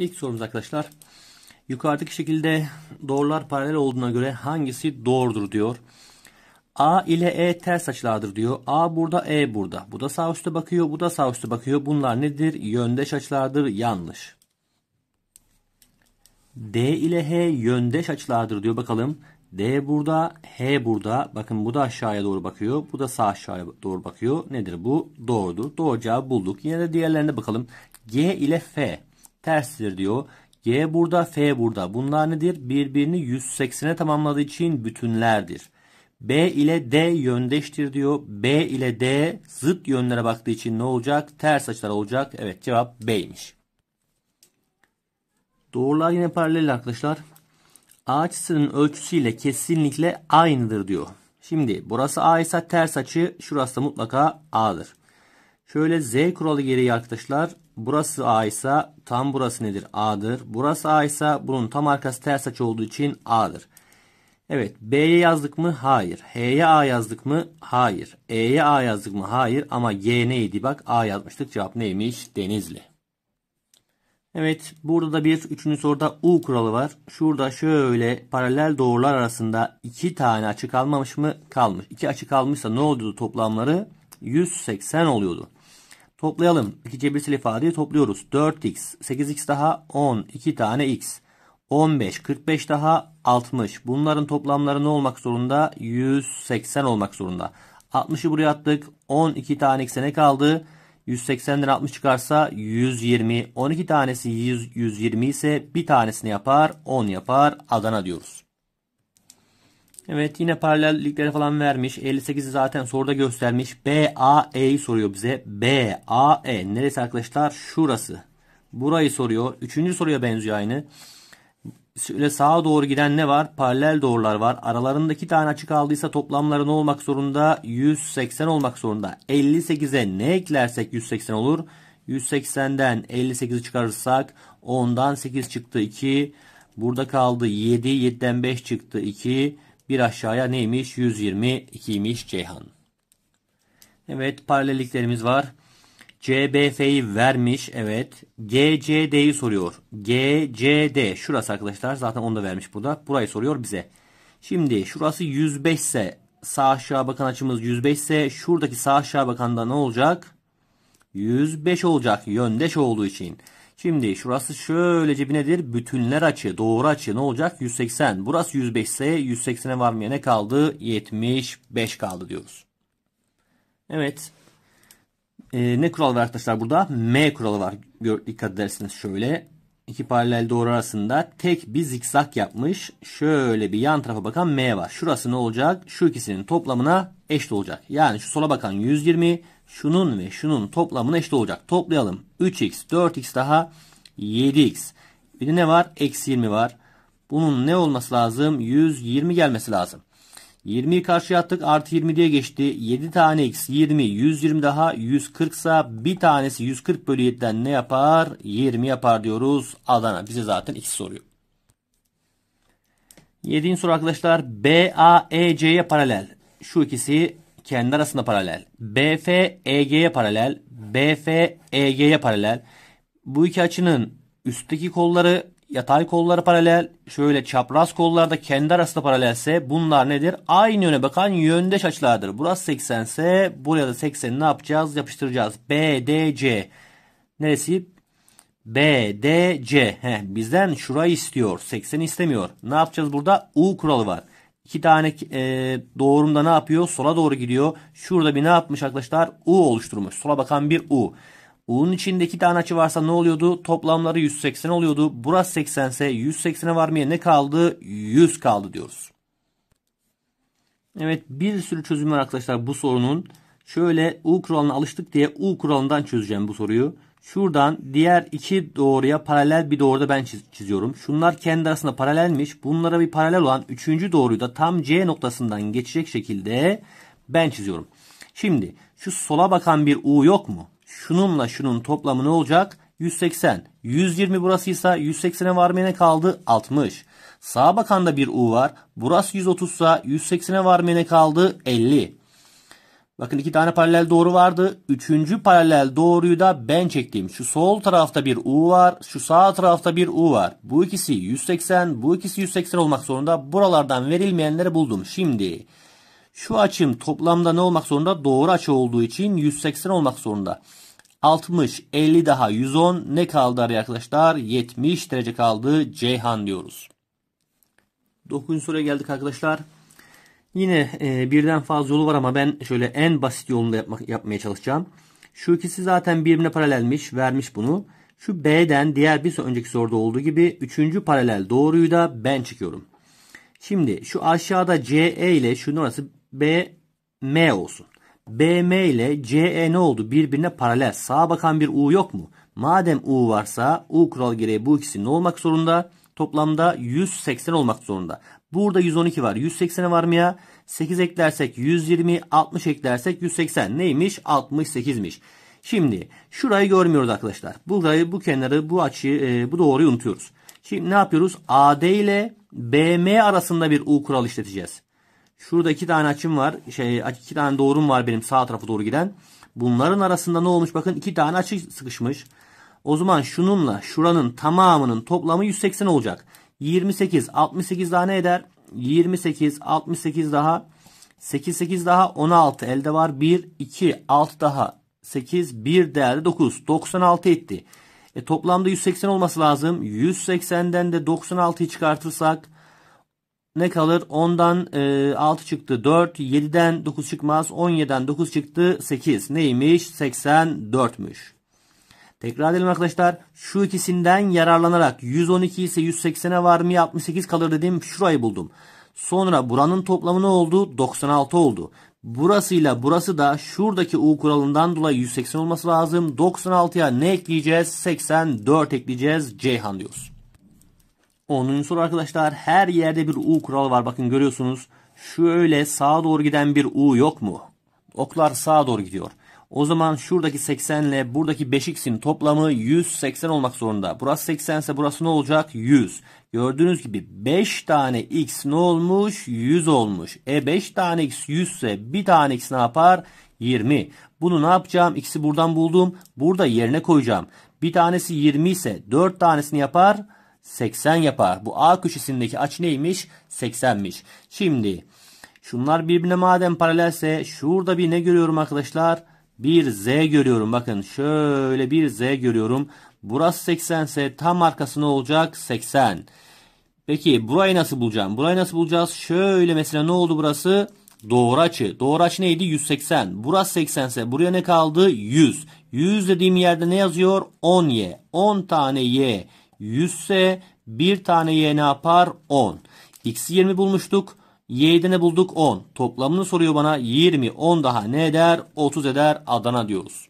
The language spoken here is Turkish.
İlk sorumuz arkadaşlar. Yukarıdaki şekilde doğrular paralel olduğuna göre hangisi doğrudur diyor. A ile E ters açılardır diyor. A burada E burada. Bu da sağ üstte bakıyor. Bu da sağ üstte bakıyor. Bunlar nedir? Yöndeş açılardır. Yanlış. D ile H yöndeş açılardır diyor. Bakalım. D burada. H burada. Bakın bu da aşağıya doğru bakıyor. Bu da sağ aşağıya doğru bakıyor. Nedir bu? Doğrudur. Doğru cevabı bulduk. Yine de diğerlerine bakalım. G ile F terstir diyor. G burada F burada. Bunlar nedir? Birbirini 180'e tamamladığı için bütünlerdir. B ile D yöndeştir diyor. B ile D zıt yönlere baktığı için ne olacak? Ters açılar olacak. Evet cevap B'ymiş. Doğrular yine paralel arkadaşlar. A açısının ölçüsüyle kesinlikle aynıdır diyor. Şimdi burası A ise ters açı şurası da mutlaka A'dır. Şöyle Z kuralı gereği arkadaşlar Burası A ise tam burası nedir? A'dır. Burası A ise bunun tam arkası ters açı olduğu için A'dır. Evet B'ye yazdık mı? Hayır. H'ye A yazdık mı? Hayır. E'ye A yazdık mı? Hayır. Ama G neydi? Bak A yazmıştık. Cevap neymiş? Denizli. Evet burada da bir üçüncü soruda U kuralı var. Şurada şöyle paralel doğrular arasında iki tane açı kalmamış mı? Kalmış. İki açı kalmışsa ne oluyordu toplamları? 180 oluyordu. Toplayalım. 2 cebirsel ifadeyi topluyoruz. 4x, 8x daha 10, 2 tane x. 15, 45 daha 60. Bunların toplamları ne olmak zorunda? 180 olmak zorunda. 60'ı buraya attık. 12 tane x'e ne kaldı? 180'den 60 çıkarsa 120. 12 tanesi 100, 120 ise bir tanesini yapar 10 yapar Adana diyoruz. Evet yine paralellikleri falan vermiş. 58'i zaten soruda göstermiş. B, soruyor bize. BAE Neresi arkadaşlar? Şurası. Burayı soruyor. Üçüncü soruya benziyor aynı. Şöyle sağa doğru giden ne var? Paralel doğrular var. Aralarındaki tane açık aldıysa toplamları ne olmak zorunda? 180 olmak zorunda. 58'e ne eklersek 180 olur? 180'den 58'i çıkarırsak 10'dan 8 çıktı 2. Burada kaldı 7. 7'den 5 çıktı 2. Bir aşağıya neymiş? 122'ymiş Ceyhan. Evet paralelliklerimiz var. CBF'yi vermiş. Evet. GCD'yi soruyor. GCD. Şurası arkadaşlar. Zaten onu da vermiş burada. Burayı soruyor bize. Şimdi şurası 105 ise sağ aşağı bakan açımız 105 ise şuradaki sağ aşağı bakanda ne olacak? 105 olacak. Yöndeş olduğu için. Şimdi şurası şöyle cebinedir. Bütünler açı, doğru açı ne olacak? 180. Burası 105 ise 180'e varmaya ne kaldı? 75 kaldı diyoruz. Evet. Ee, ne kural var arkadaşlar burada? M kuralı var. Gör, dikkat edersiniz şöyle. İki paralel doğru arasında tek bir zikzak yapmış. Şöyle bir yan tarafa bakan M var. Şurası ne olacak? Şu ikisinin toplamına eşit olacak. Yani şu sola bakan 120, şunun ve şunun toplamına eşit olacak. Toplayalım. 3x, 4x daha 7x. Bir de ne var? Eksi 20 var. Bunun ne olması lazım? 120 gelmesi lazım. 20'yi karşıya attık. Artı 20 diye geçti. 7 tane x 20. 120 daha 140 ise bir tanesi 140 bölü 7'den ne yapar? 20 yapar diyoruz. Adana bize zaten x soruyor. 7. soru arkadaşlar BAEC'ye paralel. Şu ikisi kendi arasında paralel. BF EG'ye paralel. BF EG'ye paralel. Bu iki açının üstteki kolları yatay kolları paralel. Şöyle çapraz kollar da kendi arasında paralelse bunlar nedir? Aynı yöne bakan yöndeş açılardır. Burası 80 ise buraya da 80'i ne yapacağız? Yapıştıracağız. BDC. Neresi? BDC. bizden şurayı istiyor. 80 istemiyor. Ne yapacağız burada? U kuralı var. İki tane e, doğrumda ne yapıyor? Sola doğru gidiyor. Şurada bir ne yapmış arkadaşlar? U oluşturmuş. Sola bakan bir U. U'nun içinde iki tane açı varsa ne oluyordu? Toplamları 180 oluyordu. Burası 80 ise 180'e varmaya ne kaldı? 100 kaldı diyoruz. Evet bir sürü çözüm var arkadaşlar bu sorunun. Şöyle U kuralına alıştık diye U kuralından çözeceğim bu soruyu. Şuradan diğer iki doğruya paralel bir doğruda ben çiziyorum. Şunlar kendi arasında paralelmiş. Bunlara bir paralel olan üçüncü doğruyu da tam C noktasından geçecek şekilde ben çiziyorum. Şimdi şu sola bakan bir U yok mu? Şununla şunun toplamı ne olacak? 180. 120 burasıysa 180'e varmayana kaldı 60. Sağa bakan da bir U var. Burası 130 ise 180'e varmayana kaldı 50. Bakın iki tane paralel doğru vardı. Üçüncü paralel doğruyu da ben çektim. Şu sol tarafta bir U var. Şu sağ tarafta bir U var. Bu ikisi 180. Bu ikisi 180 olmak zorunda. Buralardan verilmeyenleri buldum. Şimdi şu açım toplamda ne olmak zorunda? Doğru açı olduğu için 180 olmak zorunda. 60, 50 daha 110 ne kaldı arkadaşlar? 70 derece kaldı. Ceyhan diyoruz. 9. soruya geldik arkadaşlar. Yine e, birden fazla yolu var ama ben şöyle en basit yolunu yapmak, yapmaya çalışacağım. Şu ikisi zaten birbirine paralelmiş. Vermiş bunu. Şu B'den diğer bir önceki soruda olduğu gibi 3. paralel doğruyu da ben çıkıyorum. Şimdi şu aşağıda CE ile şu orası BM olsun. BM ile CE ne oldu? Birbirine paralel. Sağa bakan bir U yok mu? Madem U varsa U kural gereği bu ikisi ne olmak zorunda? toplamda 180 olmak zorunda. Burada 112 var. 180'e var mı ya? 8 eklersek 120, 60 eklersek 180. Neymiş? 68'miş. Şimdi şurayı görmüyoruz arkadaşlar. Burayı, bu kenarı, bu açıyı, e, bu doğruyu unutuyoruz. Şimdi ne yapıyoruz? AD ile BM arasında bir U kural işleteceğiz. Şurada iki tane açım var. Şey, iki tane doğrum var benim sağ tarafa doğru giden. Bunların arasında ne olmuş? Bakın iki tane açı sıkışmış. O zaman şununla şuranın tamamının toplamı 180 olacak. 28 68 daha ne eder? 28 68 daha 8 8 daha 16 elde var. 1 2 6 daha 8 1 değerde 9 96 etti. E, toplamda 180 olması lazım. 180'den de 96'yı çıkartırsak ne kalır? 10'dan e, 6 çıktı 4. 7'den 9 çıkmaz. 17'den 9 çıktı 8. Neymiş? 84'müş. Tekrar edelim arkadaşlar. Şu ikisinden yararlanarak 112 ise 180'e var mı 68 kalır dedim. Şurayı buldum. Sonra buranın toplamı ne oldu? 96 oldu. Burasıyla burası da şuradaki U kuralından dolayı 180 olması lazım. 96'ya ne ekleyeceğiz? 84 ekleyeceğiz. Ceyhan diyoruz. 10. soru arkadaşlar. Her yerde bir U kuralı var. Bakın görüyorsunuz. Şöyle sağa doğru giden bir U yok mu? Oklar sağa doğru gidiyor. O zaman şuradaki 80 ile buradaki 5x'in toplamı 180 olmak zorunda. Burası 80 ise burası ne olacak? 100. Gördüğünüz gibi 5 tane x ne olmuş? 100 olmuş. E 5 tane x 100 ise bir tane x ne yapar? 20. Bunu ne yapacağım? X'i buradan buldum. Burada yerine koyacağım. Bir tanesi 20 ise 4 tanesini yapar. 80 yapar. Bu A köşesindeki aç neymiş? 80'miş. Şimdi şunlar birbirine madem paralelse şurada bir ne görüyorum arkadaşlar? bir Z görüyorum. Bakın şöyle bir Z görüyorum. Burası 80 ise tam arkasına olacak 80. Peki burayı nasıl bulacağım? Burayı nasıl bulacağız? Şöyle mesela ne oldu burası? Doğru açı. Doğru açı neydi? 180. Burası 80 ise buraya ne kaldı? 100. 100 dediğim yerde ne yazıyor? 10Y. 10 tane Y. 100 ise bir tane Y ne yapar? 10. X20 bulmuştuk. Y'de bulduk? 10. Toplamını soruyor bana. 20. 10 daha ne eder? 30 eder. Adana diyoruz.